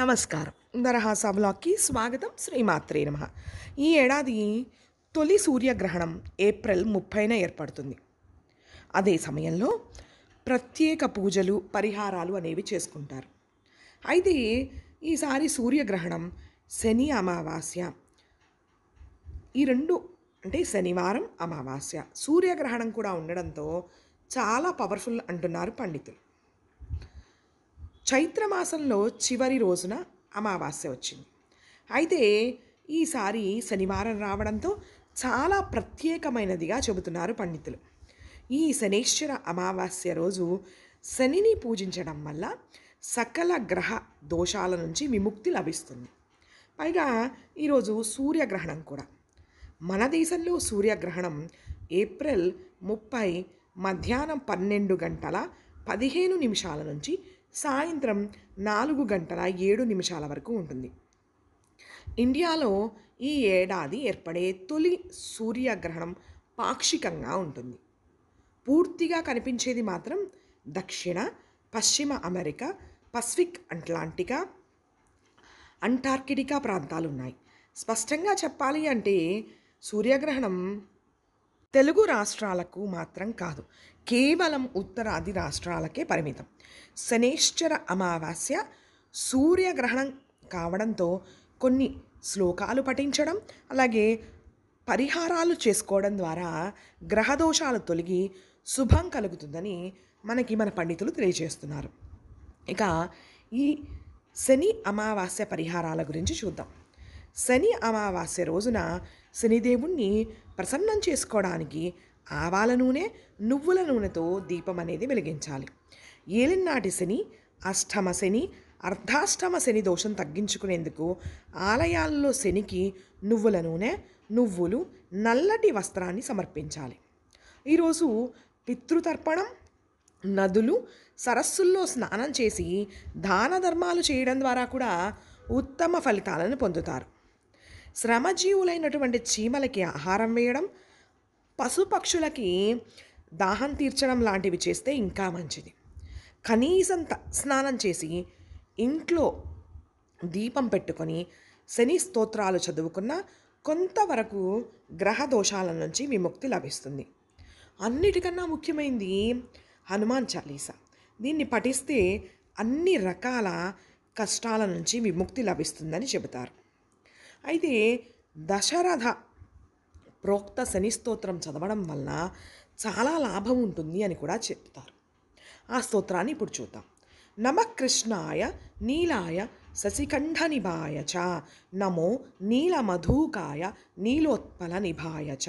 నమస్కారం నరహాస బ్లాక్కి స్వాగతం శ్రీమాత్రే నమ ఈ ఏడాది తొలి సూర్యగ్రహణం ఏప్రిల్ ముప్పైన ఏర్పడుతుంది అదే సమయంలో ప్రత్యేక పూజలు పరిహారాలు అనేవి చేసుకుంటారు అయితే ఈసారి సూర్యగ్రహణం శని అమావాస్య ఈ రెండు అంటే శనివారం అమావాస్య సూర్యగ్రహణం కూడా ఉండడంతో చాలా పవర్ఫుల్ అంటున్నారు పండితులు చైత్రమాసంలో చివరి రోజున అమావాస్య వచ్చింది అయితే ఈసారి శనివారం రావడంతో చాలా ప్రత్యేకమైనదిగా చెబుతున్నారు పండితులు ఈ శనేశ్వర అమావాస్య రోజు శనిని పూజించడం వల్ల సకల గ్రహ దోషాల నుంచి విముక్తి లభిస్తుంది పైగా ఈరోజు సూర్యగ్రహణం కూడా మన దేశంలో సూర్యగ్రహణం ఏప్రిల్ ముప్పై మధ్యాహ్నం పన్నెండు గంటల పదిహేను నిమిషాల నుంచి సాయంత్రం నాలుగు గంటల ఏడు నిమిషాల వరకు ఉంటుంది ఇండియాలో ఈ ఏడాది ఏర్పడే తొలి సూర్యగ్రహణం పాక్షికంగా ఉంటుంది పూర్తిగా కనిపించేది మాత్రం దక్షిణ పశ్చిమ అమెరికా పసిఫిక్ అట్లాంటికా అంటార్కిటికా ప్రాంతాలు ఉన్నాయి స్పష్టంగా చెప్పాలి అంటే సూర్యగ్రహణం తెలుగు రాష్ట్రాలకు మాత్రం కాదు కేవలం ఉత్తరాది రాష్ట్రాలకే పరిమితం శనేశ్వర అమావాస్య సూర్యగ్రహణం కావడంతో కొన్ని శ్లోకాలు పఠించడం అలాగే పరిహారాలు చేసుకోవడం ద్వారా గ్రహదోషాలు తొలగి శుభం కలుగుతుందని మనకి మన పండితులు తెలియజేస్తున్నారు ఇక ఈ శని అమావాస్య పరిహారాల గురించి చూద్దాం శని అమావాస్య రోజున శనిదేవుణ్ణి ప్రసన్నం చేసుకోవడానికి ఆవాల నూనె నువ్వుల నూనెతో దీపం అనేది వెలిగించాలి ఏలినాటి శని అష్టమ శని అర్ధాష్టమ శని దోషం తగ్గించుకునేందుకు ఆలయాల్లో శనికి నువ్వుల నూనె నువ్వులు నల్లటి వస్త్రాన్ని సమర్పించాలి ఈరోజు పితృతర్పణం నదులు సరస్సుల్లో స్నానం చేసి దాన ధర్మాలు చేయడం ద్వారా కూడా ఉత్తమ ఫలితాలను పొందుతారు శ్రమజీవులైనటువంటి చీమలకి ఆహారం వేయడం పశుపక్షులకి దాహం తీర్చడం లాంటివి చేస్తే ఇంకా మంచిది కనీసం స్నానం చేసి ఇంట్లో దీపం పెట్టుకొని శని స్తోత్రాలు చదువుకున్న కొంతవరకు గ్రహ దోషాల నుంచి విముక్తి లభిస్తుంది అన్నిటికన్నా ముఖ్యమైనది హనుమాన్ చాలీసా దీన్ని పఠిస్తే అన్ని రకాల కష్టాల నుంచి విముక్తి లభిస్తుందని చెబుతారు అయితే దశరథ ప్రోక్త శని స్తోత్రం చదవడం వలన చాలా లాభం ఉంటుంది అని కూడా చెప్తారు ఆ స్తోత్రాన్ని ఇప్పుడు చూద్దాం నమకృష్ణాయ నీలాయ ससिकण्ठनिभाय च नमो नीलमधूकाय नीलोत्पलनिभाय च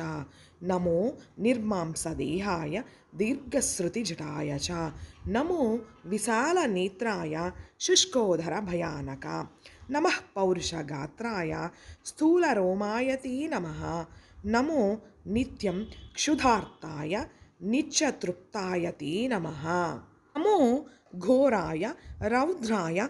नमो निर्मांसदेहाय दीर्घश्रुतिजटाय च नमो विशालनेत्राय शुष्कोधरभयानका नमः पौरुषगात्राय स्थूलरोमायती नमः नमो नित्यं क्षुधार्ताय ते नमः नमो घोराय रौद्राय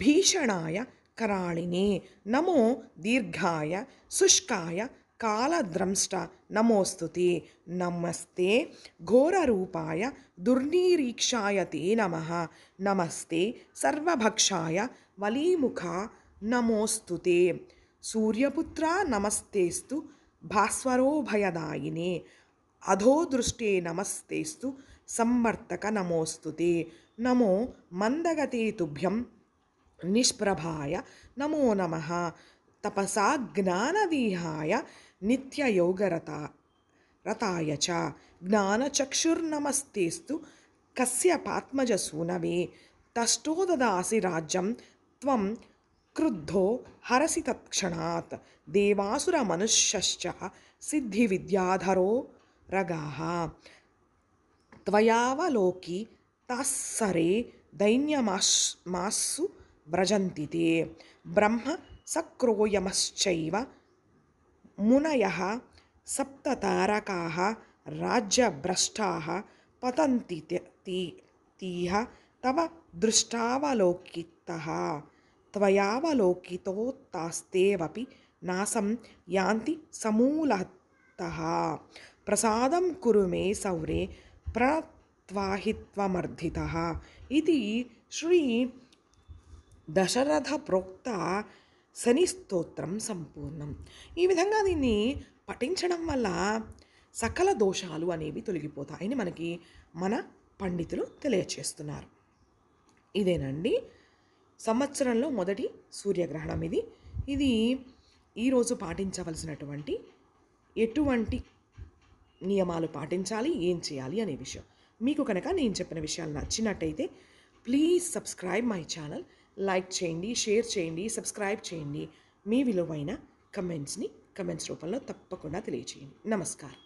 భీషణాయ కరాళిని నమో దీర్ఘాయ శుష్కాయ కాలద్రంష్ట నమోస్తుతి నమస్తే ఘోరరూపాయ దుర్నిరీక్షాయ తే నమ నమస్తే సర్వభక్షాయ వలీముఖ నమోస్తుతే సూర్యపుత్ర నమస్తేస్తు భాస్వరోభయదాయినే అధోదృష్టే నమస్తేస్తు సంవర్తక నమోస్తుతే నమో మందగతే తుభ్యం निष्प्रभाय नमो नमः तपसा ज्ञानविहाय नित्ययोगरता रताय च ज्ञानचक्षुर्नमस्तेस्तु कस्य पात्मजसूनवे तष्टो राज्यं त्वं क्रुद्धो हरसि तत्क्षणात् देवासुरमनुष्यश्च सिद्धिविद्याधरो रगाः त्वयावलोकी तास्सरे दैन्यमास् व्रजन्ति ते ब्रह्म सक्रोयमश्चैव मुनयः सप्ततारकाः राज्यभ्रष्टाः पतन्ति तीह तव दृष्टावलोकितः त्वयावलोकितोत्तास्तेवपि नासं यान्ति समूलतः प्रसादं कुरु मे सौरे प्रणत्वाहित्वमर्धितः इति श्री దశరథ ప్రోక్త శని స్తోత్రం సంపూర్ణం ఈ విధంగా దీన్ని పఠించడం వల్ల సకల దోషాలు అనేవి తొలగిపోతాయని మనకి మన పండితులు తెలియచేస్తున్నారు ఇదేనండి సంవత్సరంలో మొదటి సూర్యగ్రహణం ఇది ఇది ఈరోజు పాటించవలసినటువంటి ఎటువంటి నియమాలు పాటించాలి ఏం చేయాలి అనే విషయం మీకు కనుక నేను చెప్పిన విషయాలు నచ్చినట్టయితే please subscribe my channel like చేయండి షేర్ చేయండి సబ్స్క్రైబ్ చేయండి మీ విలువైన కమెంట్స్ని కమెంట్స్ రూపంలో తప్పకుండా తెలియచేయండి నమస్కారం